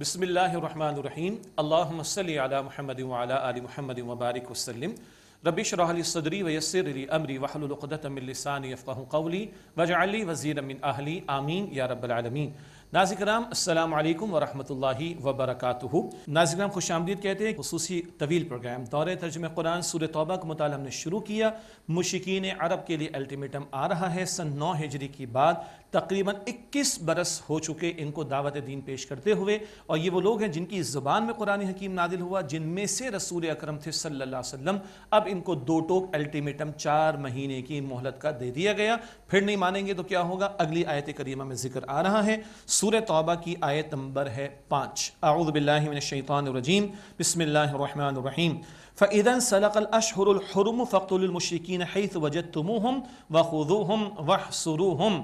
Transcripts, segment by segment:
बसमीम अल्लाम महमद वाली महमद वबारक वसलम रबिश रहली सदरी वयसरली अमरी वहलतमिलसानी फ़ाह वजाली वज़ी अमिन अहली आमीन या रबालमीन नाजिकराम अल्लाम वरहमल वबरक नाजिकराम खुश आमदीद कहते हैं खसूसी तवील प्रोग्राम दौर तर्जम कुरान सूर तोबा का मताल हमने शुरू किया मुशिकीन अरब के लिए अल्टीमेटम आ रहा है सन नौ हिजरी की बाद तकरीबन 21 बरस हो चुके इनको दावत दीन पेश करते हुए और ये वो लोग हैं जिनकी ज़बान में कुरान हकीम नादिल हुआ जिनमें से रसूल अक्रम थे सल्ला वसम अब इनको दो टोक अल्टीमेटम चार महीने की मोहलत का दे दिया गया फिर नहीं मानेंगे तो क्या होगा अगली आयत करीमा में जिक्र आ रहा है सूर तोबा की आयत नंबर है पाँच आउदबिल्लिमिनशैतानरजीम बसमिल्लर फ़ैदन सलकल अशहरम फ़तुलमशिकीन हैत वजत तुम वखुदूहम वहसरूहम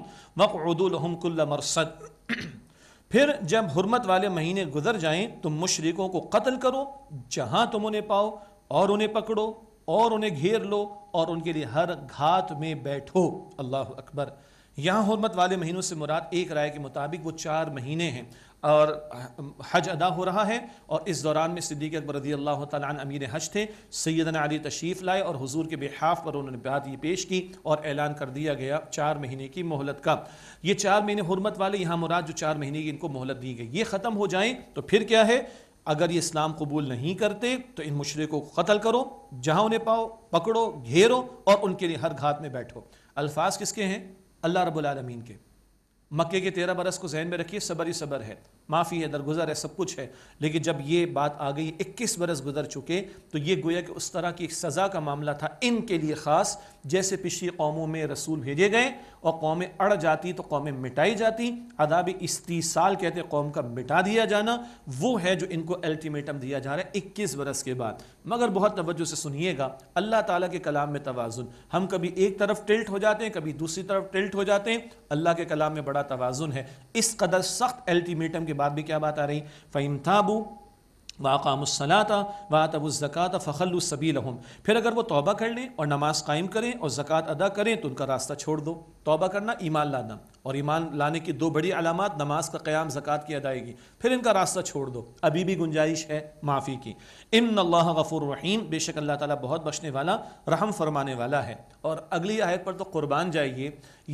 वक़ुदुलहम कुल्लमरसद फिर जब हरमत वाले महीने गुजर जाएं तुम मुशरकों को कत्ल करो जहां तुम उन्हें पाओ और उन्हें पकड़ो और उन्हें घेर लो और उनके लिए हर घात में बैठो अल्लाह अकबर यहाँ हरमत वाले महीनों से मुराद एक राय के मुताबिक वो चार महीने हैं और हज अदा हो रहा है और इस दौरान में सिद्दीक अकबर रदी अल्लाह तमीर हज थे सैदन अली तशरीफ़ लाए और हज़ूर के बेहाफ पर उन्होंने बात ये पेश की और ऐलान कर दिया गया चार महीने की मोहलत का ये चार महीने हरमत वाले यहाँ मुराद जो चार महीने की इनको मोहलत दी गई ये ख़त्म हो जाए तो फिर क्या है अगर ये इस्लाम कबूल नहीं करते तो इन मशरे को कत्ल करो जहाँ उन्हें पाओ पकड़ो घेरो और उनके लिए हर घात में बैठो अल्फाज किसके हैं अल्लाह रबालमीन के मक्के के तेरह बरस को जहन में रखिए सबर ही सबर है माफ़ी है दरगुजर है सब कुछ है लेकिन जब ये बात आ गई इक्कीस बरस गुजर चुके तो ये गोया कि उस तरह की एक सज़ा का मामला था इनके लिए ख़ास जैसे पिछली कौमों में रसूल भेजे गए और कौमें अड़ जाती तो कौमें मिटाई जाती अदाब साल कहते कौम का मिटा दिया जाना वो है जो इनको अल्टीमेटम दिया जा रहा है इक्कीस बरस के बाद मगर बहुत तवज्जो से सुनिएगा अल्लाह ताला के कलाम में तोज़ुन हम कभी एक तरफ टिल्ट हो जाते हैं कभी दूसरी तरफ टिल्ट हो जाते हैं अल्लाह के कलाम में बड़ा तोज़ुन है इस कदर सख्त अल्टीमेटम के बाद भी क्या बात आ रही फ़ैम थाबू वाकामसलाता वातबुज़क़ात फ़खलसबी लहम फिर अगर वो तौबा कर लें और नमाज़ कायम करें और ज़क़़त अदा करें तो उनका रास्ता छोड़ दो तौबा करना ईमान लादा और ईमान लाने की दो बड़ी अलामत नमाज का क़्याम ज़क़़त की अदायगी फिर इनका रास्ता छोड़ दो अभी भी गुंजाइश है माफ़ी की इन अल्लाह गफूर रहीम बेशक अल्लाह ताला बहुत बख्शने वाला रहम फरमाने वाला है और अगली आयत पर तो कुर्बान जाइए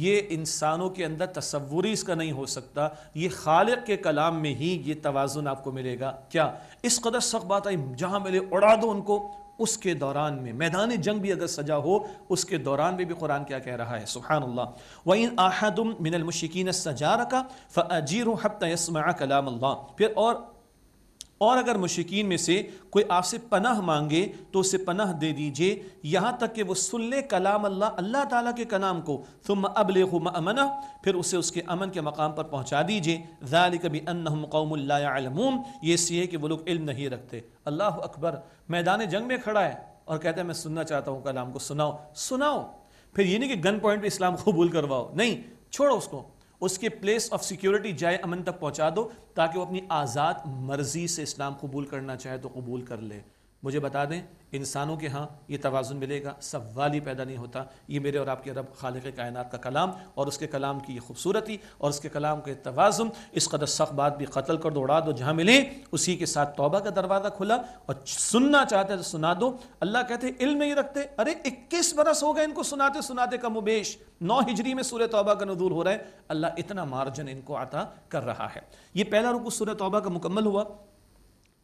ये इंसानों के अंदर तस्वुरी इसका नहीं हो सकता ये खालिक के कलाम में ही ये तोज़ुन आपको मिलेगा क्या इस कदर सख बात आई जहाँ मिले उड़ा दो उनको उसके दौरान में मैदान जंग भी अगर सजा हो उसके दौरान में भी कुरान क्या कह रहा है सुबहानल्ला वहीं आहदुम मिनल मुशिकीन सजा रखा फ़ीर हब तस्मा कलाम फिर और और अगर मुशिकीन में से कोई आपसे पनाह मांगे तो उसे पनाह दे दीजिए यहाँ तक कि वो सुन ले कलाम अल्लाह अल्लाह ताला के कलाम को तुम ले अमना फिर उसे उसके अमन के मकाम पर पहुँचा दीजिए ज़ाल कभी अनहम कौमूम ये है कि वो लोग इल्म नहीं रखते अल्लाह अकबर मैदान जंग में खड़ा है और कहते हैं मैं सुनना चाहता हूँ कलाम को सुनाओ सुनाओ फिर ये नहीं कि गन पॉइंट पर इस्लाम कबूल करवाओ नहीं छोड़ो उसको उसके प्लेस ऑफ सिक्योरिटी जाए अमन तक पहुंचा दो ताकि वो अपनी आज़ाद मर्जी से इस्लाम कबूल करना चाहे तो कबूल कर ले मुझे बता दें इंसानों के यहाँ ये तोज़ुन मिलेगा सवाल ही पैदा नहीं होता ये मेरे और आपके रब खालिक कायनत का कलाम और उसके कलाम की ये खूबसूरती और उसके कलाम के तोज़ुन इस कदर सख्त बात भी कत्ल कर दो उड़ा दो जहाँ मिले उसी के साथ तोबा का दरवाज़ा खुला और सुनना चाहते तो सुना दो अल्लाह कहते इल्म ही रखते अरे इक्कीस बरस हो गए इनको सुनाते सुनाते कम उबेश नौ हिजरी में सूर तोबा का नजूर हो रहा है अल्लाह इतना मार्जन इनको आता कर रहा है ये पहला रुकू सूर तोबा का मुकम्मल हुआ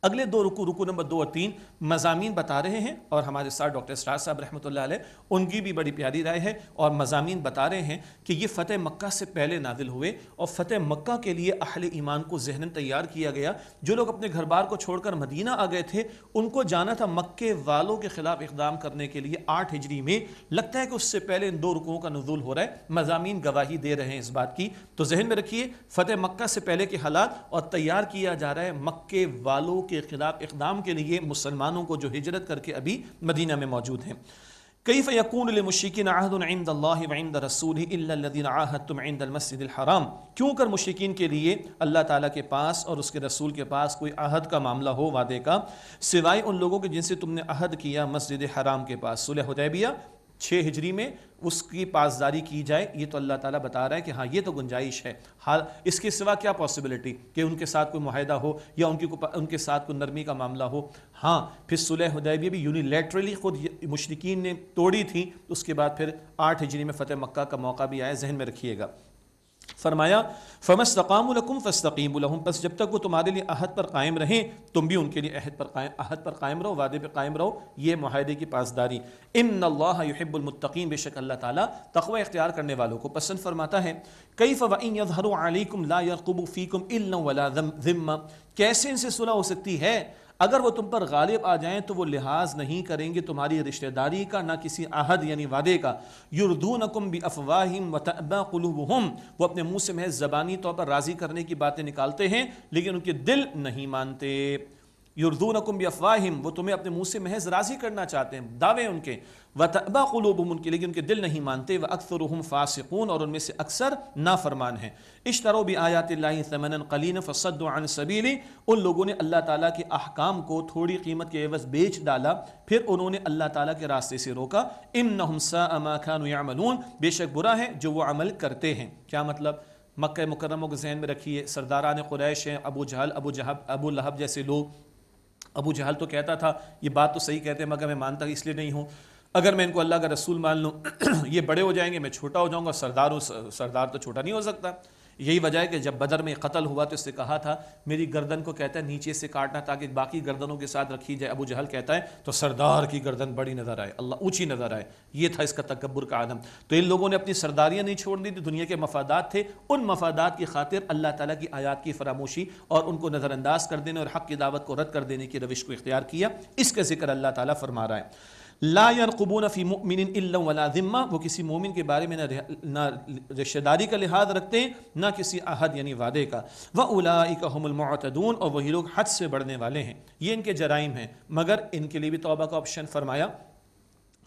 अगले दो रुकू रुकू नंबर दो और तीन मजामी बता रहे हैं और हमारे साथ डॉक्टर स्टार साहब रहमत उनकी भी बड़ी प्यारी राय है और मजामी बता रहे हैं कि ये फतेह मक्का से पहले नाजिल हुए और फतेह मक्का के लिए अहल ईमान को जहन तैयार किया गया जो लोग अपने घर बार को छोड़कर मदीना आ गए थे उनको जाना था मक्के वालों के ख़िलाफ़ इकदाम करने के लिए आठ हिजरी में लगता है कि उससे पहले इन दो रुकुओं का नजूल हो रहा है मजामी गवाही दे रहे हैं इस बात की तो जहन में रखिए फतेह मक्का से पहले के हालात और तैयार किया जा रहा है मक्के वालों के के खिलाफ इकदाम के लिए मुसलमानों को जो हिजरत करके अभी मदीना में मौजूद हैं कई फ़यकून आहद आहदीमद वमद रसूल आहदमसदराम क्यों कर मशिकिन के लिए अल्लाह ताला के पास और उसके रसूल के पास कोई अहद का मामला हो वादे का सिवाय उन लोगों के जिनसे तुमने अहद किया मस्जिद हराम के पास सुलह हुदैबिया छः हिजरी में उसकी पासदारी की जाए ये तो अल्लाह ताला बता रहा है कि हाँ ये तो गुंजाइश है हाँ इसके सिवा क्या पॉसिबिलिटी कि उनके साथ कोई माहिदा हो या उनकी उनके साथ कोई नरमी का मामला हो हाँ फिर सुलह हदैबिया भी यूनिलेटरली खुद मुशरकिन ने तोड़ी थी उसके बाद फिर आठ हिजरी में फतेह मक्का का मौका भी आया जहन में रखिएगा फरमाया फमस तकाम फ़स्तकीम लहम बस जब तक वो तुम्हारे लिए अहद पर कायम रहें तुम भी उनके लिए अहद पर कायम अहद पर कायम रहो वादे पर कायम रहो ये माहदे की पासदारी इन अल्लाहबुलमतकीम बेशक अल्लाह ताली तकवा इख्तियार करने वालों को पसंद फरमाता है कई फ़वाइन यजहर आलिकुम ला यरकबू फ़ीकुम इल्ला ज़िम्मा कैसे इनसे सुलह हो सकती है अगर वो तुम पर गालिब आ जाएं तो वो लिहाज नहीं करेंगे तुम्हारी रिश्तेदारी का ना किसी आहद यानी वादे का युरदून नकुम भी अफवाहिम वतबाकलूबहम वो अपने मुँह से महज ज़बानी तौर पर राज़ी करने की बातें निकालते हैं लेकिन उनके दिल नहीं मानते युरदून कुम्ब अफवाहिम वो तुम्हें अपने मुँह से महज राज़ी करना चाहते हैं दावे उनके व तबा कलूब उनके लेकिन उनके दिल नहीं मानते व अक्सर फ़ासिकून और उनमें से अक्सर नाफरमान हैं इश्तरो भी आयात समन कलीन फ़सदान सबीली उन लोगों ने अल्लाह ताली के अहकाम को थोड़ी कीमत के एवज बेच डाला फिर उन्होंने अल्लाह ताली के रास्ते से रोका इम नहमसा अमा बेशक बुरा है जो वो अमल करते हैं क्या मतलब मक् मुकरमों के जहन में रखिए सरदारान क्रैश हैं अबू जहल अबू जहब अबू लहब जैसे लोग अबू जहल तो कहता था ये बात तो सही कहते हैं मगर मैं मानता इसलिए नहीं हूँ अगर मैं इनको अल्लाह का रसूल मान लूँ ये बड़े हो जाएंगे मैं छोटा हो जाऊँगा सरदार हूँ सरदार तो छोटा नहीं हो सकता यही वजह है कि जब बदर में कत्ल हुआ तो इससे कहा था मेरी गर्दन को कहता है नीचे से काटना ताकि बाकी गर्दनों के साथ रखी जाए अबू जहल कहता है तो सरदार की गर्दन बड़ी नज़र आए अल्लाह ऊँची नज़र आए ये था इसका तकबर का आदम तो इन लोगों ने अपनी सरदारियाँ नहीं छोड़ दी थी दुनिया के मफादात थे उन मफादात की खातिर अल्लाह तला की आयात की फरामोशी और उनको नज़रअंदाज कर देने और हक़ की दावत को रद्द कर देने की रविश को इख्तियार किया इसका जिक्र अल्लाह ताली फरमा रहा है ला यरकबून फ़ी मिन वला ज़िम्मा वो किसी मोमिन के बारे में ना ना रिश्तेदारी का लिहाज रखते हैं ना किसी अहद यानी वादे का वह हमलमतदून और वही लोग हद से बढ़ने वाले हैं ये इनके जराइम हैं मगर इनके लिए भी तोबा का ऑप्शन फरमाया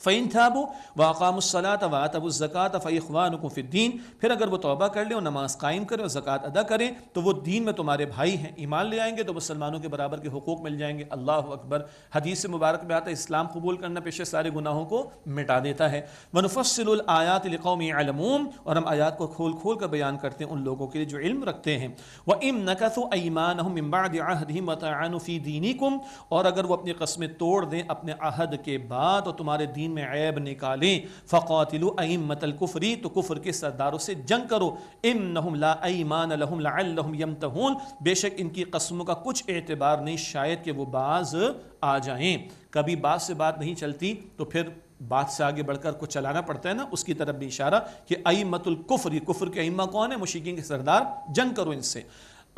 फ़ैन थाबो वाकामसलात वातबुज़क़ात फ़ैवान फ़िद्दीन फिर अगर वो तोबा कर लें और नमाज़ कायम करें और ज़क़ात अदा करें तो वो दीन में तुम्हारे भाई हैं ईमान ले आएंगे तो मुसलमानों के बराबर के हकूक़ मिल जाएंगे अल्लाह अकबर हदीस मुबारक में आता है इस्लाम कबूल करना पेशे सारे गुनाहों को मिटा देता है वनफसलायात लकौम अलमूम और हम आयात को खोल खोल कर बयान करते हैं उन लोगों के लिए जो इल्म रखते हैं व इम नकस ईमान अम्बादीम मतआनफ़ी दीनी कुम और अगर वो अपनी कस्में तोड़ दें अपने अहद के बाद और तुम्हारे दीन दीन में ऐब निकालें फ़ातिलु मतल कुफरी तो कुफर के सरदारों से जंग करो इम ईमान यम यमतहून बेशक इनकी कस्मों का कुछ एतबार नहीं शायद कि वो बाज आ जाएं कभी बात से बात नहीं चलती तो फिर बात से आगे बढ़कर कुछ चलाना पड़ता है ना उसकी तरफ भी इशारा कि अई मतुल कुफर ये कुफर के अइमा कौन है मुशिकिन के सरदार जंग करो इनसे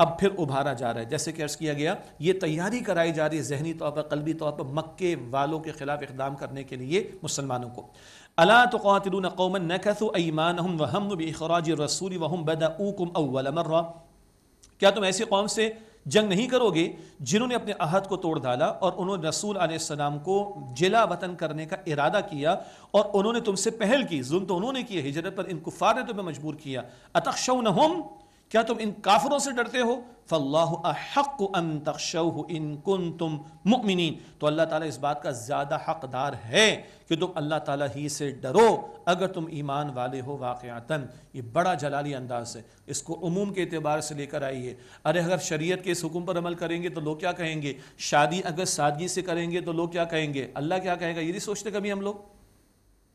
अब फिर उभारा जा रहा है जैसे कि अर्ज़ किया गया ये तैयारी कराई जा रही है जहनी तौर पर कलबी तौर पर मक्के वालों के ख़िलाफ़ इकदाम करने के लिए मुसलमानों को अला तो क़ातिलून कौमन नकसु ईमान हम वहम बखराज रसूल वहम बदा ऊकुम अव्वलमर्रा क्या तुम ऐसी कौम से जंग नहीं करोगे जिन्होंने अपने अहद को तोड़ डाला और उन्होंने रसूल आसमाम को जिला वतन करने का इरादा किया और उन्होंने तुमसे पहल की जुल्म तो उन्होंने किया हिजरत पर इन कुफार ने तुम्हें मजबूर किया अतक्षव न हम क्या तुम इन काफरों से डरते हो फ़ल्लाहक़ तुम मुमिन तो अल्लाह ताला इस बात का ज़्यादा हकदार है कि तुम अल्लाह ताला ही से डरो अगर तुम ईमान वाले हो वाकयातन ये बड़ा जलाली अंदाज है इसको उमूम के अतबार से लेकर आई है अरे अगर शरीयत के इस हुक्म पर अमल करेंगे तो लोग क्या कहेंगे शादी अगर सादगी से करेंगे तो लोग क्या कहेंगे अल्लाह क्या कहेगा ये नहीं सोचते कभी हम लोग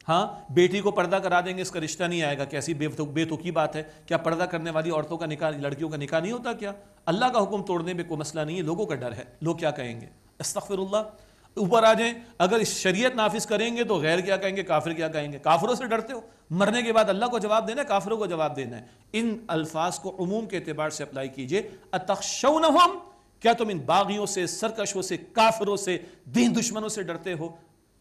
हाँ बेटी को पर्दा करा देंगे इसका रिश्ता नहीं आएगा कैसी बेतुक बेतुकी बात है क्या पर्दा करने वाली औरतों का निकाह लड़कियों का निकाह नहीं होता क्या अल्लाह का हुक्म तोड़ने में कोई मसला नहीं है लोगों का डर है लोग क्या कहेंगे अस्तफ़िरल्ला ऊपर आ जाएं अगर शरीयत नाफिज करेंगे तो गैर क्या कहेंगे काफिर क्या कहेंगे काफिरों से डरते हो मरने के बाद अल्लाह को जवाब देना है काफिरों को जवाब देना है इन अल्फाज को अमूम के अतबार से अप्लाई कीजिए अतक्षन क्या तुम इन बागियों से सरकशों से काफिरों से दीन दुश्मनों से डरते हो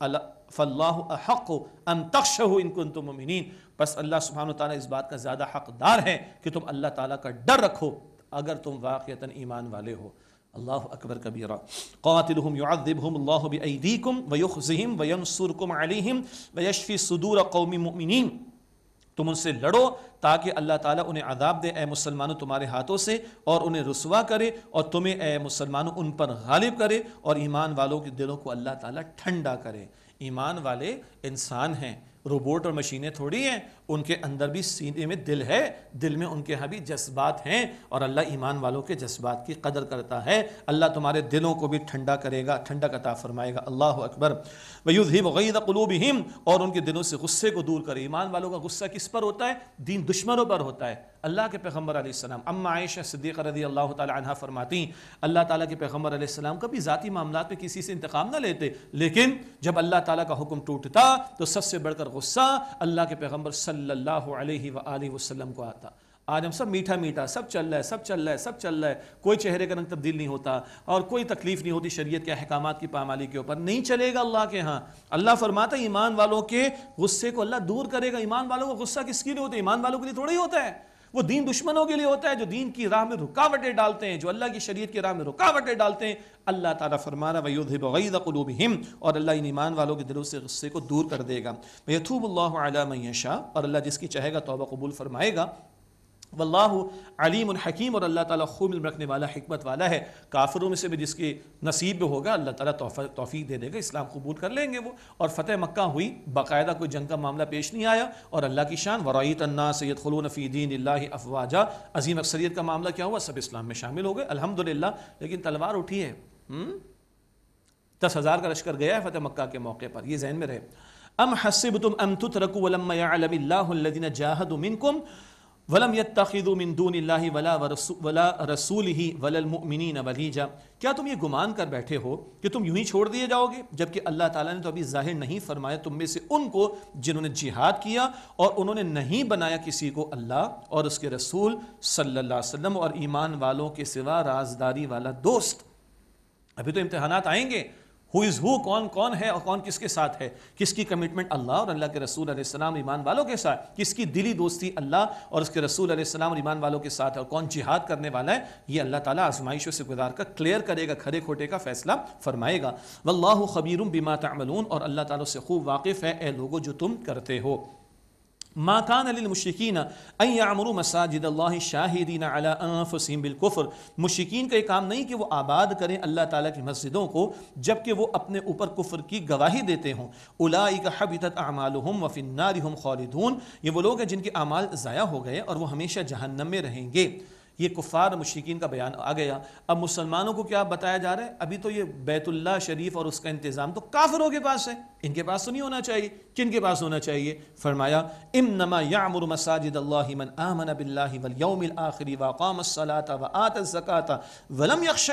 बस अल्लाह सुबहान ताली इस बात का ज़्यादा हकदार है कि तुम अल्लाह ताला का डर रखो अगर तुम वाक़ता ईमान वाले हो अल्लाह अकबर कबीरा कातिलहम युद्दीकुम वयुखम वयनसुरकुम अलहम वयशफ़ी सदूर कौमी मुमिन तुम उनसे लड़ो ताकि अल्लाह ताला उन्हें अदाब दे ए मुसलमानों तुम्हारे हाथों से और उन्हें रसुवा करे और तुम्हें ए मुसलमानों उन पर गालिब करे और ईमान वालों के दिलों को अल्लाह ताला ठंडा करे ईमान वाले इंसान हैं रोबोट और मशीनें थोड़ी हैं उनके अंदर भी सीने में दिल है दिल में उनके यहाँ भी जज्बात हैं और अल्लाह ईमान वालों के जज्बात की कदर करता है अल्लाह तुम्हारे दिलों को भी ठंडा करेगा ठंडा कता फरमाएगा अल्लाह अकबर वयूद ही वगैद और उनके दिलों से गुस्से को दूर करे ईमान वालों का गुस्सा किस पर होता है दीन दुश्मनों पर होता है अल्लाह के पैगम्बर आसमाम अम्मा आयशा सिद्दीक रदी अल्लाह तहा फरमाती अल्लाह ताला के पैगम्बर आसमाम कभी ज़ाती मामला में किसी से इंतकाम ना लेते लेकिन जब अल्लाह ताला का हुक्म टूटता तो सबसे बढ़कर गुस्सा अल्लाह के पैगम्बर सल सल्लल्लाहु अलैहि वसल्लम को आता आज हम सब मीठा मीठा सब चल रहा है सब चल रहा है सब चल रहा है कोई चेहरे का रंग तब्दील नहीं होता और कोई तकलीफ नहीं होती शरीयत के अहकाम की पामाली के ऊपर नहीं चलेगा अल्लाह के यहाँ अल्लाह फरमाता है ईमान वालों के गुस्से को अल्लाह दूर करेगा ईमान वालों का गुस्सा किसके लिए होता है ईमान वालों के लिए थोड़ा ही होता है वो दीन दुश्मनों के लिए होता है जो दीन की राह में रुकावटें डालते हैं जो अल्लाह की शरीयत की राह में रुकावटें डालते हैं अल्लाह ताला फरमाना वयुद्धबीम और अल्लाह इन ईमान वालों के दिलों से गुस्से को दूर कर देगा यथूबल्ला शाह और अल्लाह जिसकी चाहेगा तोबा कबूल फरमाएगा वल्लाह अलीम हकीम और अल्लाह ताला खूब इल्म रखने वाला हमत वाला है काफिरों में से भी जिसके नसीब में होगा अल्लाह ताला तोफ़ी दे देगा इस्लाम कबूल कर लेंगे वो और फतेह मक्का हुई बाकायदा कोई जंग का मामला पेश नहीं आया और अल्लाह की शान वराइत अन्ना सैद खलून फ़ीदीन अफवाजा अजीम अक्सरीत का मामला क्या हुआ सब इस्लाम में शामिल हो गए अलहमदिल्ला लेकिन तलवार उठी है हम्म? दस हज़ार का लश्कर गया है फ़तेह मक्का के मौके पर यह जहन में रहे अम हसब तुम अम तुत रकू वलम जाहदमिनकुम वलम यतमिंदून वला वला रसूल ही वलमिन वलीजा क्या तुम ये गुमान कर बैठे हो कि तुम यूं ही छोड़ दिए जाओगे जबकि अल्लाह ताला ने तो अभी जाहिर नहीं फरमाया तुम में से उनको जिन्होंने जिहाद किया और उन्होंने नहीं बनाया किसी को अल्लाह और उसके रसूल सल्लल्लाहु अलैहि वसल्लम और ईमान वालों के सिवा राजदारी वाला दोस्त अभी तो इम्तहान आएंगे हु इज़ हु कौन कौन है और कौन किसके साथ है किसकी कमिटमेंट अल्लाह और अल्लाह के रसूल अलैहिस्सलाम ईमान वालों के साथ किसकी दिली दोस्ती अल्लाह और उसके रसूल अलैहिस्सलाम ईमान वालों के साथ है और कौन जिहाद करने वाला है ये अल्लाह ताला आजमाइशों से गुजार कर क्लियर करेगा खरे खोटे का फैसला फरमाएगा वल्लाह खबीरुम बिमा तमलून और अल्लाह ताला से खूब वाकिफ़ है ए लोगों जो तुम करते हो माकान मशिकीन का ये काम नहीं कि वो आबाद करें अल्लाह ताला की मस्जिदों को जबकि वो अपने ऊपर कुफर की गवाही देते हों उलाई का हबितत अमाल हम नारी हम खालिदून ये वो लोग हैं जिनके आमाल ज़ाया हो गए और वो हमेशा जहन्नम में रहेंगे ये कुफ़ार मशरकिन का बयान आ गया अब मुसलमानों को क्या बताया जा रहा है अभी तो ये बैतुल्ला शरीफ और उसका इंतज़ाम तो काफिरों के पास है इनके पास तो नहीं होना चाहिए किन के पास होना चाहिए फरमाया इम नमा यामर मसाजिद मन आमन बिल्लावमिल आखिरी वाकाम सलाता व आत ज़क़ाता वलम यक्षा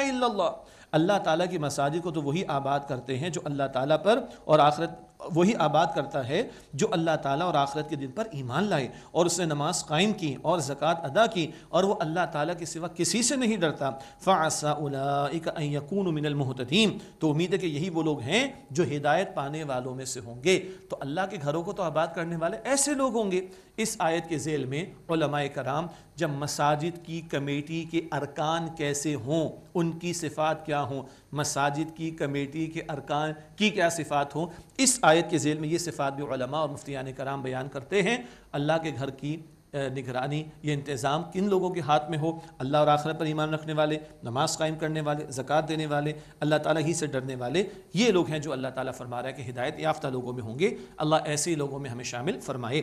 अल्लाह ताली की मसाजिद को तो वही आबाद करते हैं जो अल्लाह ताली पर और आखिरत वही आबाद करता है जो अल्लाह ताला और आखरत के दिन पर ईमान लाए और उसने नमाज कायम की और ज़क़़त अदा की और वह अल्लाह ताला के सिवा किसी से नहीं डरता मिनल मिनलमहतदीम तो उम्मीद है कि यही वो लोग हैं जो हिदायत पाने वालों में से होंगे तो अल्लाह के घरों को तो आबाद करने वाले ऐसे लोग होंगे इस आयत के झेल में कराम जब मसाजिद की कमेटी के अरकान कैसे हों उनकी सिफात क्या हों मसाजिद की कमेटी के अरकान की क्या सिफ़ात हों इस आयत के जेल में ये सिफ़ात भी उलमा और मुफ्तियान कराम बयान करते हैं अल्लाह के घर की निगरानी ये इंतज़ाम किन लोगों के हाथ में हो अल्लाह और आखिर पर ईमान रखने वाले नमाज कायम करने वाले ज़क़़त देने वाले अल्लाह ताला ही से डरने वाले ये लोग हैं जो अल्लाह ताला फरमा रहा है कि हिदायत याफ्ता लोगों में होंगे अल्लाह ऐसे लोगों में हमें शामिल फरमाए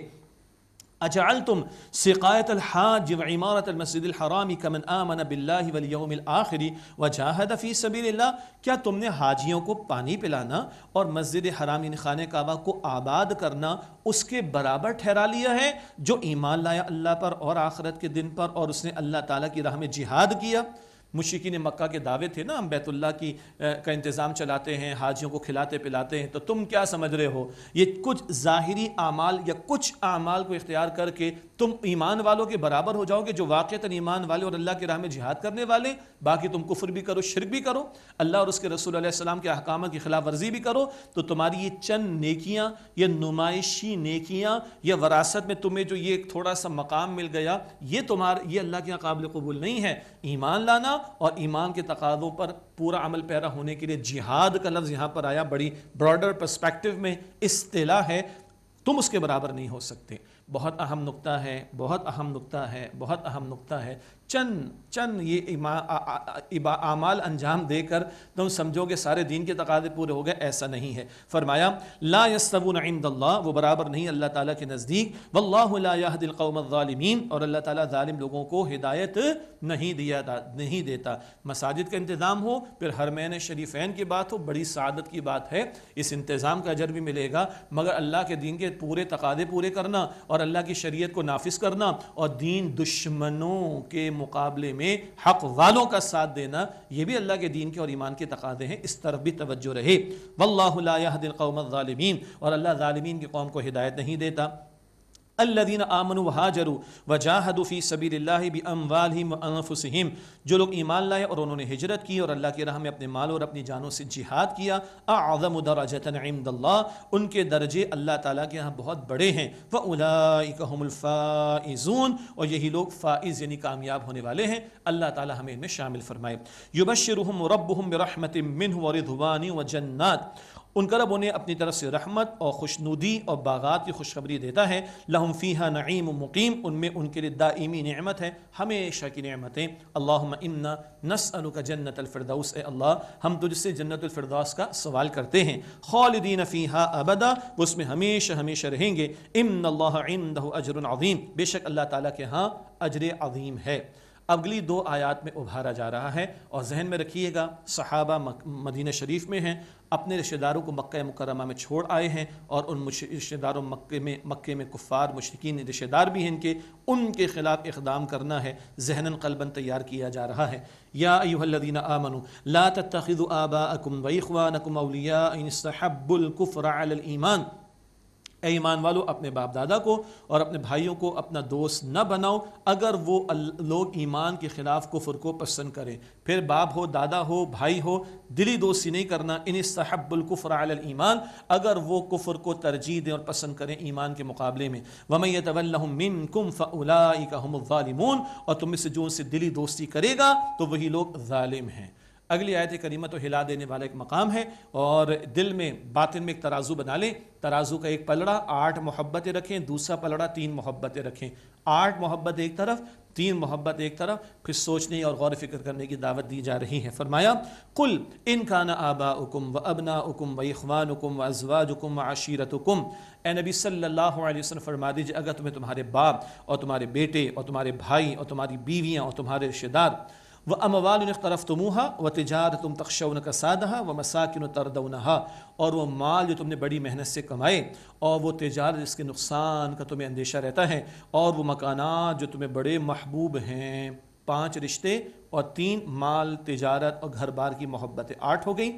अजालतुम शिकायत हाज व इमारत मस्जिदरामी कमन आमन बिल्लावमिलआखिरी व जाहद फ़ी सबील क्या तुमने हाजियों को पानी पिलाना और मस्जिद हराम खान काबा को आबाद करना उसके बराबर ठहरा लिया है जो ईमान लाया अल्लाह पर और आखरत के दिन पर और उसने अल्लाह ताला की राह में जिहाद किया ने मक्का के दावे थे ना हम बैतुल्ला की आ, का इंतज़ाम चलाते हैं हाजियों को खिलाते पिलाते हैं तो तुम क्या समझ रहे हो ये कुछ ज़ाहरी आमाल या कुछ आमाल को इख्तियार करके तुम ईमान वालों के बराबर हो जाओगे जो वाक़ता ईमान वाले और अल्लाह के राह में जिहाद करने वाले बाकी तुम कुफर भी करो शिरक भी करो अल्लाह और उसके रसूल सलाम के अहकाम की खिलाफ वर्जी भी करो तो तुम्हारी ये चंद नेकियाँ या नुमाइशी नेकियाँ या वरासत में तुम्हें जो ये थोड़ा सा मकाम मिल गया ये तुम्हारा ये अल्लाह के यहाँ काबिल कबूल नहीं है ईमान लाना और ईमान के तकादों पर पूरा अमल पैरा होने के लिए जिहाद का लफ्ज़ यहाँ पर आया बड़ी ब्रॉडर पर्सपेक्टिव में इस्तला है तुम उसके बराबर नहीं हो सकते बहुत अहम नुकता है बहुत अहम नुकता है बहुत अहम नुकता है चंद चंद ये इबा, आमाल अंजाम देकर तुम समझोगे सारे दीन के तकादे पूरे हो गए ऐसा नहीं है फरमाया ला यसबून आइंदल्ला वो बराबर नहीं अल्लाह ताला के नज़दीक वल्लादिलकौमदालमीन और अल्लाह ताला ालिम लोगों को हिदायत नहीं दिया नहीं देता मसाजिद का इंतज़ाम हो फिर हर महीने शरीफ की बात हो बड़ी सदत की बात है इस इंतज़ाम का अजर भी मिलेगा मगर अल्लाह के दीन के पूरे तकादे पूरे करना और अल्लाह की शरीयत को नाफिस करना और दीन दुश्मनों के मुकाबले में हक वालों का साथ देना ये भी अल्लाह के दीन के और ईमान के तकादे हैं इस तरफ भी तवज्जो रहे वल्लादिलकौमत ालमीन और अल्लाह ालमीन की कौम को हिदायत नहीं देता अल्लादीन आमन हाजरू वजाहदफ़ी सबील्ला बमवालफ़सम जो लोग ईमान लाए और उन्होंने हिजरत की और अल्लाह की राह में अपने माल और अपनी जानों से जिहाद किया आज़म दराजतनदल्ला उनके दर्जे अल्लाह ताला के यहाँ बहुत बड़े हैं व उलाफ़ाइजून और यही लोग फ़ाइज़ यानी कामयाब होने वाले हैं अल्लाह ताला हमें इनमें शामिल फ़रमाए युबशरहम रबहम रहमत मिन वरिदवानी व जन्नात उन करबों उन्हें अपनी तरफ से रहमत और खुशनुदी और बागात की खुशखबरी देता है लहम फ़ीहा नईम मुकीम उनमें उनके लिए दाइमी नमत है हमेशा की नमतें अल्लाह इमना नस का जन्नत अल्लाह हम तुझसे जन्नत अलफरदौस का सवाल करते हैं खालदीन फ़ीहा अबदा उसमें हमेशा हमेशा रहेंगे इमन अल्लाह अजर अजीम बेशक अल्लाह ताली के यहाँ अजर अजीम है अगली दो आयात में उभारा जा रहा है और जहन में रखिएगा सहाबा मदीना शरीफ में हैं अपने रिश्तेदारों को मक् मुकरमा में छोड़ आए हैं और उन रिश्तेदारों मक्के में मक्के में कुफ़ार मुश्किन रिश्तेदार भी हैं इनके उनके ख़िलाफ़ इकदाम करना है जहनन कलबन तैयार किया जा रहा है या अयुहदीन आमनु ला तखिद आबा अकुम इन ईमान ए ईमान वालों अपने बाप दादा को और अपने भाइयों को अपना दोस्त न बनाओ अगर वो लोग ईमान के ख़िलाफ़ कुफर को पसंद करें फिर बाप हो दादा हो भाई हो दिली दोस्ती नहीं करना इन सहबुल्कुफ़र ईमान अगर वो कुफर को तरजीह दें और पसंद करें ईमान के मुकाबले में तवल मिन कुम फ़लामून और तुम इस जो उनसे दिली दोस्ती करेगा तो वही लोग ालिम हैं अगली आयत करीमा तो हिला देने वाला एक मकाम है और दिल में बातिन में एक तराजू बना लें तराजू का एक पलड़ा आठ मोहब्बतें रखें दूसरा पलड़ा तीन मोहब्बतें रखें आठ मोहब्बत एक तरफ तीन मोहब्बत एक तरफ फिर सोचने और गौर फिक्र करने की दावत दी जा रही है फरमाया कुल इन काना आबा उकुम व अबना उकुम व इखवान उकुम व अजवाज उकुम व आशीरत उकुम ए नबी सल्लल्लाहु अलैहि वसल्लम फरमा दीजिए अगर तुम्हें तुम्हारे बाप और तुम्हारे बेटे और तुम्हारे भाई और तुम्हारी बीवियाँ और तुम्हारे रिश्तेदार व अमवाल तरफ़ व तजार तुम तख्शन का सादहा व मसाकिन तरदा और वह माल जो तुमने बड़ी मेहनत से कमाए और वह तजार जिसके नुकसान का तुम्हें अंदेशा रहता है और वह मकाना जो तुम्हें बड़े महबूब हैं पाँच रिश्ते और तीन माल तजारत और घर बार की मोहब्बतें आठ हो गई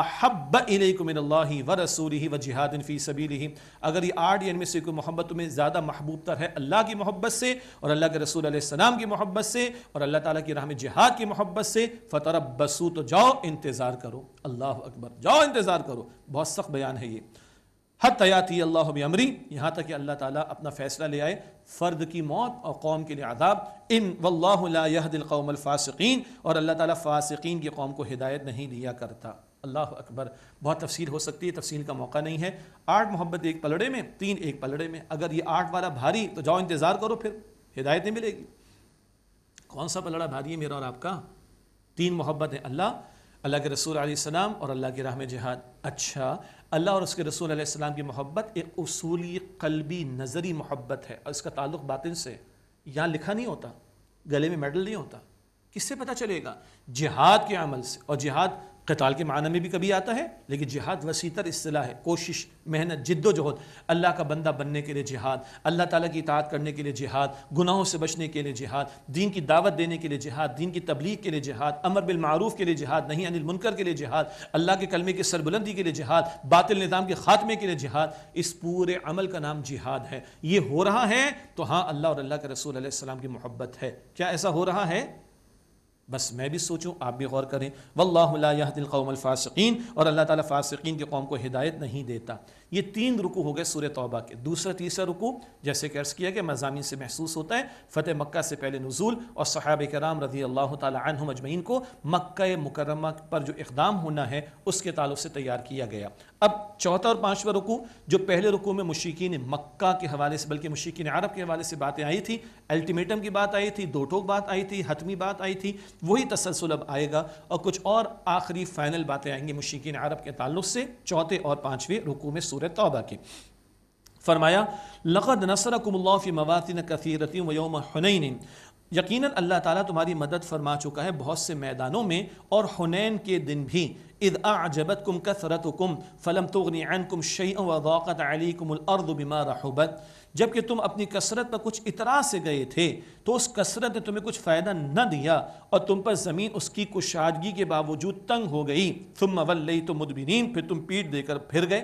अहब इलेकुमिल्लाही व रसूल व जिहादिन फ़ी सबीली अगर ये आर्ट यानी से कोई मोहब्बत तुम्हें ज़्यादा महबूब तर है अल्लाह की मोहब्बत से और अल्लाह के रसूल सलाम की मोहब्बत से और अल्लाह ताली की राह में जिहाद की मोहब्बत से फ़तर बसू तो जाओ इंतज़ार करो अल्लाह अकबर जाओ इंतज़ार करो बहुत सख्त बयान है ये हद तयाती अल्लाह अमरी यहाँ तक कि अल्लाह ताली अपना फ़ैसला ले आए फ़र्द की मौत और कौम के लिए आदाब इन कौमल फ़ासकिन और अल्लाह ताली फ़ासकिन की कौम को हिदायत नहीं दिया करता अल्लाह अकबर बहुत तफसील हो सकती है तफसील का मौका नहीं है आठ मोहब्बत एक पलड़े में तीन एक पलड़े में अगर ये आठ वाला भारी तो जाओ इंतज़ार करो फिर हिदायतें मिलेगी कौन सा पलड़ा भारी है मेरा और आपका तीन मोहब्बत है अल्लाह अल्लाह के रसूल आसमाम और अल्लाह के राह में जिहाद अच्छा अल्लाह और उसके रसूल आसमाम की मोहब्बत एक असूली कलबी नज़री मोहब्बत है और इसका ताल्लुक बातिन से यहाँ लिखा नहीं होता गले में मेडल नहीं होता किससे पता चलेगा जिहाद के अमल से और जिहाद कताल के माना में भी कभी आता है लेकिन जिहाद वसीतर असलाह है कोशिश मेहनत जिद्दोजहद अल्लाह का बंदा बनने के लिए जिहाद अल्लाह ताला की इतात करने के लिए जिहाद गुनाहों से बचने के लिए जिहाद दीन की दावत देने के लिए जिहाद दीन की तबलीग के लिए जिहाद अमर बिलमारूफ़ के लिए जिहाद नहीं अनिल मुनकर के लिए जिहाद अल्लाह के कलमे की सरबुलंदी के लिए जिहाद बातिल निज़ाम के ख़ात्मे के लिए जिहाद इस पूरे अमल का नाम जिहाद है ये हो रहा है तो हाँ अल्लाह और अल्लाह के रसूल सलाम की मोहब्बत है क्या ऐसा हो रहा है बस मैं भी सोचूं आप भी गौर करें वल्लादिल कौम फ़ासकिन और अल्लाह ताला फ़ासकिन की कौम को हिदायत नहीं देता ये तीन रुकू हो गए सूर्य तौबा के दूसरा तीसरा रुकू जैसे कि अर्ज़ किया गया मजामी से महसूस होता है फ़तेह मक्का से पहले नजूल और सहाब कराम रजी अल्लाह तुम अजमैन को मक् मुकरमा पर जो इकदाम होना है उसके ताल्लुक से तैयार किया गया अब चौथा और पाँचवा रुकू जो पहले रुकू में मुशीकिन मक्का के हवाले से बल्कि मुशीकिन अरब के हवाले से बातें आई थी अल्टीमेटम की बात आई थी दो टोक बात आई थी हतमी बात आई थी वही तसलसल अब आएगा और कुछ और आखिरी फाइनल बातें आएंगी मुशीकिन अरब के ताल्लुक से चौथे और पाँचवें रुकू में सूर्य सूर तौबा की फरमाया लक़द नसरकमल्लाफ़ी मवातिन कसरती वयोम हुनैन यकीन अल्लाह ताला तुम्हारी मदद फरमा चुका है बहुत से मैदानों में और हुनैन के दिन भी इद आजबत कुम कसरत कुम फ़लम तोनी कुम शई वाक़त अली कुमर्द बिमा रहबत जबकि तुम अपनी कसरत पर कुछ इतरा से गए थे तो उस कसरत ने तुम्हें कुछ फ़ायदा न दिया और तुम पर ज़मीन उसकी कुशादगी के बावजूद तंग हो गई तुम अवल तो मुदबिन फिर तुम पीठ देकर फिर गए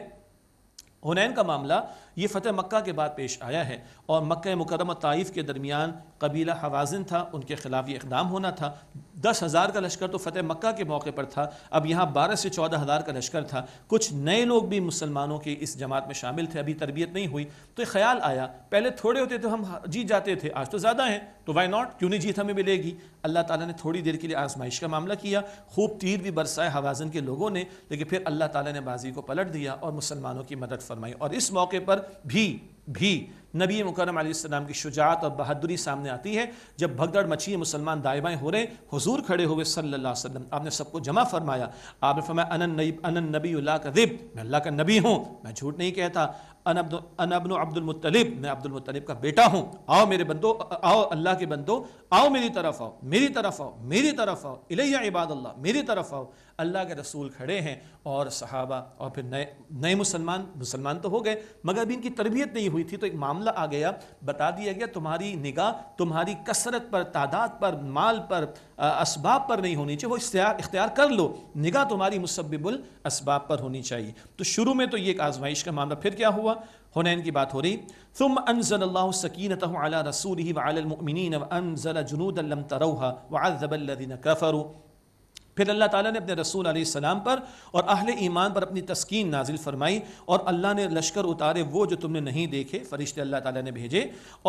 हुनैन का मामला ये फतेह मक्का के बाद पेश आया है और मक् मुकदम ताइफ के दरमियान कबीला हवाजन था उनके ख़िलाफ़ ये इकदाम होना था दस हज़ार का लश्कर तो फ़तेह मक्का के मौके पर था अब यहाँ बारह से चौदह हज़ार का लश्कर था कुछ नए लोग भी मुसलमानों के इस जमात में शामिल थे अभी तरबियत नहीं हुई तो एक ख्याल आया पहले थोड़े होते तो हम जीत जाते थे आज तो ज़्यादा हैं तो वाई नॉट क्यों नहीं जीत हमें मिलेगी अल्लाह ताली ने थोड़ी देर के लिए आजमाइश का मामला किया खूब तीर भी बरसाए हवाजन के लोगों ने लेकिन फिर अल्लाह ताली ने बाजी को पलट दिया और मुसलमानों की मदद फरमाई और इस मौके पर भी भी नबी मुकरम आसमाम की शुजात और बहादुरी सामने आती है जब भगदड़ मची मुसलमान दायबाएँ हो रहे हजूर खड़े हुए सल्ला वसलम आपने सबको जमा फरमाया आपने फरमाया अनन नबी अनन नबी का दिब मैं अल्लाह का नबी हूँ मैं झूठ नहीं कहता अनबन मुतलिब मैं मुतलिब का बेटा हूँ आओ मेरे बंदो आओ अल्लाह के बंदो आओ मेरी तरफ आओ मेरी तरफ आओ मेरी तरफ आओ इलैया इबाद अल्लाह मेरी तरफ आओ अल्लाह के रसूल खड़े हैं और सहाबा और फिर नए नए मुसलमान मुसलमान तो हो गए मगर अभी इनकी तरबियत नहीं हुई थी तो एक मामला आ गया बता दिया गया तुम्हारी निगाह तुम्हारी कसरत पर तादाद पर माल पर इसबाब पर नहीं होनी चाहिए वो इख्तियार इख्तियार कर लो निगाह तुम्हारी मुसब्बिबुल इसबाब पर होनी चाहिए तो शुरू में तो ये एक आजमाइश का मामला फिर क्या हुआ حنين کی بات ہو رہی ثم انزل الله سكينته على رسوله وعلى المؤمنين وانزل جنودا لم تروها وعذب الذين كفروا फिर अल्लाह ताला ने अपने रसूल सलाम पर और अहले ईमान पर अपनी तस्कीन नाजिल फरमाई और अल्लाह ने लश्कर उतारे वो जो तुमने नहीं देखे फ़रिश्ते अल्लाह ताला ने भेजे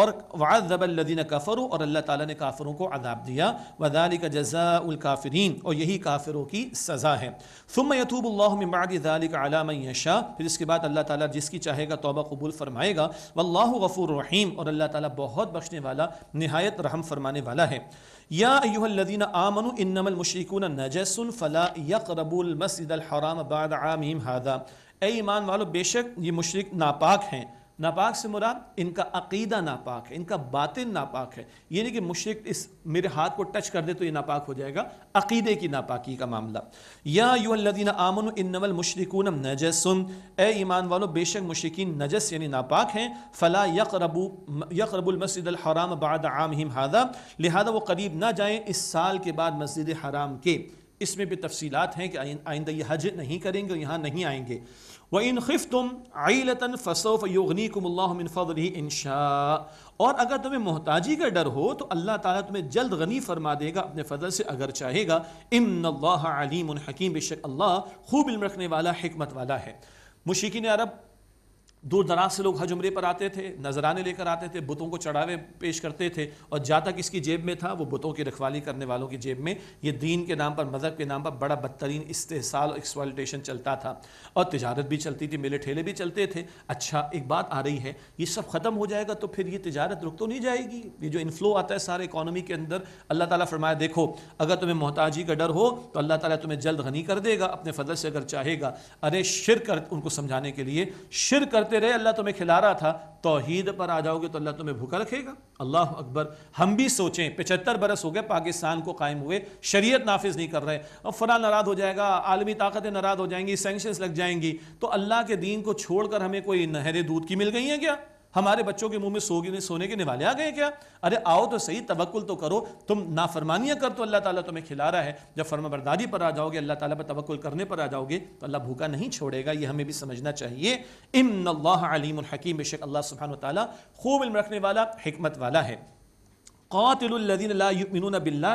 और वादबल्लिन कफ़रू और अल्लाह ताला ने काफ़रों को अदाब दिया वदाल का उलकाफ़रीन और यही काफ़िरों की सज़ा है सुम यतूबल्लाबादिशा फिर इसके बाद अल्लाह ताला जिसकी चाहेगा तोबा कबूल फरमाएगा वल्लाह गफ़ूर रहीम और अल्लाह ताला बहुत बख्शने वाला नहायत रहम फरमाने वाला है यादीन आमन इनमल मशरक़न नजसन फ़ला यकरबुलमसद हराम बाद आमिम हादा ए ईमान वालो बेशक ये मशरक नापाक हैं नापाक से मुराद इनका अकीदा नापाक है इनका बातिन नापाक है यानी कि मुशरक इस मेरे हाथ को टच कर दे तो ये नापाक हो जाएगा अकीदे की नापाकी का मामला या यूल्लिन आमन इनमल मुशरकून नजसन ए ईमान वालो बेशक मुशरकिन नजस यानी नापाक हैं फ़ला यकरबू हराम बाद आम हिम हादा लिहाजा वो करीब ना जाएँ इस साल के बाद मस्जिद हराम के इसमें भी तफसीलात हैं कि आइंदा ये हज नहीं करेंगे और यहाँ नहीं आएंगे व इन खिफ तुम आलतन फसोफ योगनी कुमिन फ़दली इनशा और अगर तुम्हें मोहताजी का डर हो तो अल्लाह ताला तुम्हें जल्द गनी फरमा देगा अपने फ़जल से अगर चाहेगा इमन अलीम हकीम बेशक अल्लाह खूब इल्म रखने वाला हमत वाला है मुशिकिन अरब दूर दराज से लोग हज उमरे पर आते थे नजराने लेकर आते थे बुतों को चढ़ावे पेश करते थे और जाता किसकी जेब में था वो बुतों की रखवाली करने वालों की जेब में ये दीन के नाम पर मज़हब के नाम पर बड़ा बदतरीन इस्तेसाल और एक्सप्लाइटेशन चलता था और तजारत भी चलती थी मेले ठेले भी चलते थे अच्छा एक बात आ रही है ये सब ख़त्म हो जाएगा तो फिर ये तजारत रुक तो नहीं जाएगी ये जो इनफ्लो आता है सारे इकानमी के अंदर अल्लाह ताली फरमाया देखो अगर तुम्हें मोहताजी का डर हो तो अल्लाह ताली तुम्हें जल्द गनी कर देगा अपने फजल से अगर चाहेगा अरे शिर कर उनको समझाने के लिए शिर कर करते रहे अल्लाह तुम्हें खिला रहा था तोहद पर आ जाओगे तो अल्लाह तुम्हें भूखा रखेगा अल्लाह अकबर हम भी सोचें पचहत्तर बरस हो गए पाकिस्तान को कायम हुए शरीयत नाफिज नहीं कर रहे अब फला नाराज हो जाएगा आलमी ताकतें नाराज हो जाएंगी सेंक्शंस लग जाएंगी तो अल्लाह के दीन को छोड़कर हमें कोई नहरे दूध की मिल गई हैं क्या हमारे बच्चों के मुंह में सोगी सोने के निवाले आ गए क्या अरे आओ तो सही तवक्ल तो करो तुम नाफरमानियाँ कर तो अल्लाह ताला तुम्हें खिला रहा है जब फर्मा पर आ जाओगे अल्लाह ताला पर तवक्ल करने पर आ जाओगे तो अल्लाह भूखा नहीं छोड़ेगा ये हमें भी समझना चाहिए इमन अलीम हकीम बेशक अल्लाह सुबहान तला खूब इम रखने वाला हमत वाला है कौतलदीन बिल्ला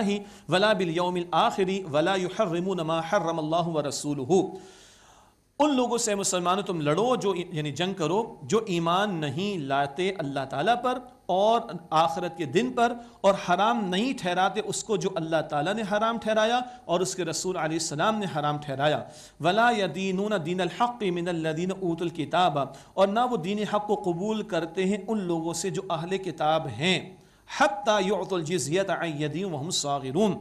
वला बिलयमिल आखिरी वला युहरमून मा हर्रम अल्लाह व रसूल उन लोगों से मुसलमानों तुम लड़ो जो यानी जंग करो जो ईमान नहीं लाते अल्लाह ताला पर और आखरत के दिन पर और हराम नहीं ठहराते उसको जो अल्लाह ताला ने हराम ठहराया और उसके रसूल आसमाम ने हराम ठहराया वला या ना दीन हक़ मिनदीन किताब और ना वो दीन हक़ को कबूल करते हैं उन लोगों से जो अहल किताब हैं हती यदियत वहम सागिरून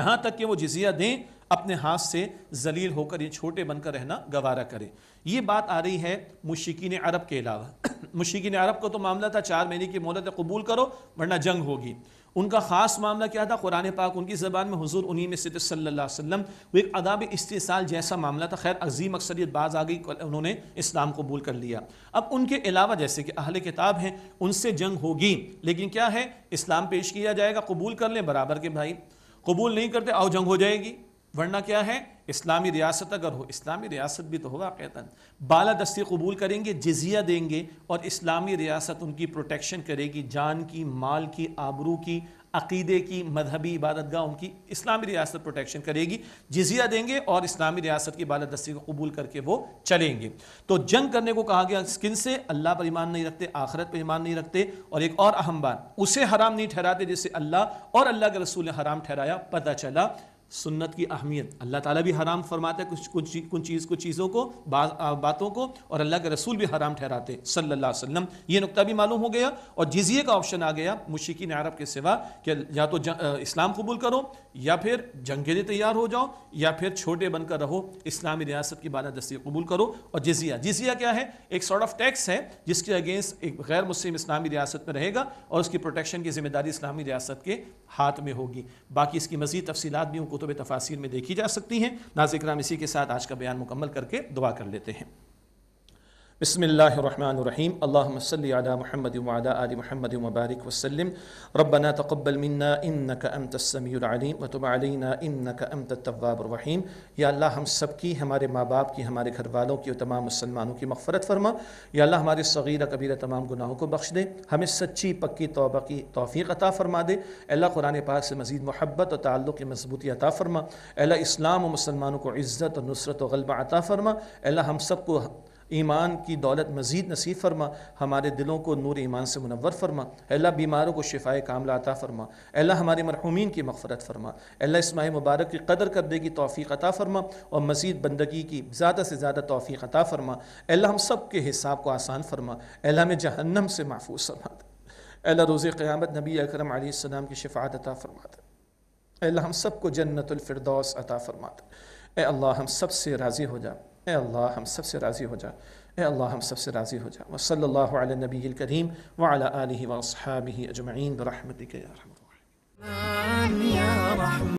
यहाँ तक कि वो जजिया दें अपने हाथ से जलील होकर ये छोटे बनकर रहना गवारा करे ये बात आ रही है मुशिकिन अरब के अलावा मुशिकिन अरब को तो मामला था चार महीने की मोहलत कबूल करो वरना जंग होगी उनका ख़ास मामला क्या था कुरान पाक उनकी ज़बान में हजूर उन्हीं में सिद सल्ला वसम वो एक अदाब इस्तेसाल जैसा मामला था खैर अजीम अक्सरियत बाज आ गई उन्होंने इस्लाम कबूल कर लिया अब उनके अलावा जैसे कि अहल किताब हैं उनसे जंग होगी लेकिन क्या है इस्लाम पेश किया जाएगा कबूल कर लें बराबर के भाई कबूल नहीं करते आओ जंग हो जाएगी वरना क्या है इस्लामी रियासत अगर हो इस्लामी रियासत भी तो होगा कैतन बाला दस्ती कबूल करेंगे जजिया देंगे और इस्लामी रियासत उनकी प्रोटेक्शन करेगी जान की माल की आबरू की अकीदे की इबादत इबादतगाह उनकी इस्लामी रियासत प्रोटेक्शन करेगी जजिया देंगे और इस्लामी रियासत की दस्ती को कबूल करके वो चलेंगे तो जंग करने को कहा गया स्किन से अल्लाह पर ईमान नहीं रखते आखरत पर ईमान नहीं रखते और एक और अहम बात उसे हराम नहीं ठहराते जिसे अल्लाह और अल्लाह के रसूल ने हराम ठहराया पता चला सुन्नत की अहमियत अल्लाह ताला भी हराम फरमाते हैं कुछ कुछ कुछ चीज़ कुछ चीज़ों को बा, आ, बातों को और अल्लाह के रसूल भी हराम ठहराते सल्लल्लाहु अलैहि वसल्लम ये नुक्ता भी मालूम हो गया और जिजिए का ऑप्शन आ गया मुशिकी अरब के सिवा कि या तो आ, इस्लाम कबूल करो या फिर जंग के लिए तैयार हो जाओ या फिर छोटे बनकर रहो इस्लामी रियासत की बाला दस्ती कबूल करो और जिजिया जिजिया क्या है एक सॉर्ट ऑफ टैक्स है जिसके अगेंस्ट एक गैर मुस्लिम इस्लामी रियासत में रहेगा और उसकी प्रोटेक्शन की जिम्मेदारी इस्लामी रियासत के हाथ में होगी बाकी इसकी मजीद तफसीत भी उनको कुतुब तो तफासिर में देखी जा सकती हैं राम इसी के साथ आज का बयान मुकम्मल करके दुआ कर लेते हैं बसमीम अल्लाम महमद वाल महमद वबारक वसलम रबना तकबल मन्ना इन नकमतसमीम वतबालना इन नकमतवाबरहीम या अल्लाह हम सब की हमारे माँ बाप की हमारे घर वालों की और तमाम मुसलमानों की मफ़रत फरमा या अल्लाह हमारे सगीर कबीर तमाम गुनाहों को बख्श दे हमें सच्ची पक्की तोबा की तोफ़ी अता फ़रमा दे अल्लाह कुरान पाक से मज़ीद मोहब्बत और ताल्लुक़ की मजबूती अता फ़रमा अल्लाह इस्लाम और मुसलमानों को इज़्ज़त और नुसरत और गलबा अता फ़रमा अल्लाह हम सबको ईमान की दौलत मज़ीद नसीब फरमा हमारे दिलों को नूर ईमान से मुनवर फरमा अल्लाह बीमारों को शिफाए कामला अता फरमा अल्लाह हमारे मरहूमिन की मफ़रत फरमा अल्लाह इसमाह मुबारक की कदर करने की तोफ़ी अता फरमा और मज़ीद बंदगी की ज़्यादा से ज़्यादा तोफ़ी अता फरमा अल्लाह हम सब के हिसाब को आसान फरमा अल्लाह में जहन्नम से महफूज फरमा अल्लाह रोज़ क़्यामत नबी अकरम आसमाम की शिफात अता फरमा अल्लाह हम सबको जन्नतफरदौस अता फरमा अल्लाह हम सब से राज़ी हो जा اے اللہ ہم سب سے راضی ہو جا اے اللہ ہم سب سے راضی ہو جا وصلی اللہ علی نبی الکریم وعلی آلہ واصحابہ اجمعین برحمتک یا رحمت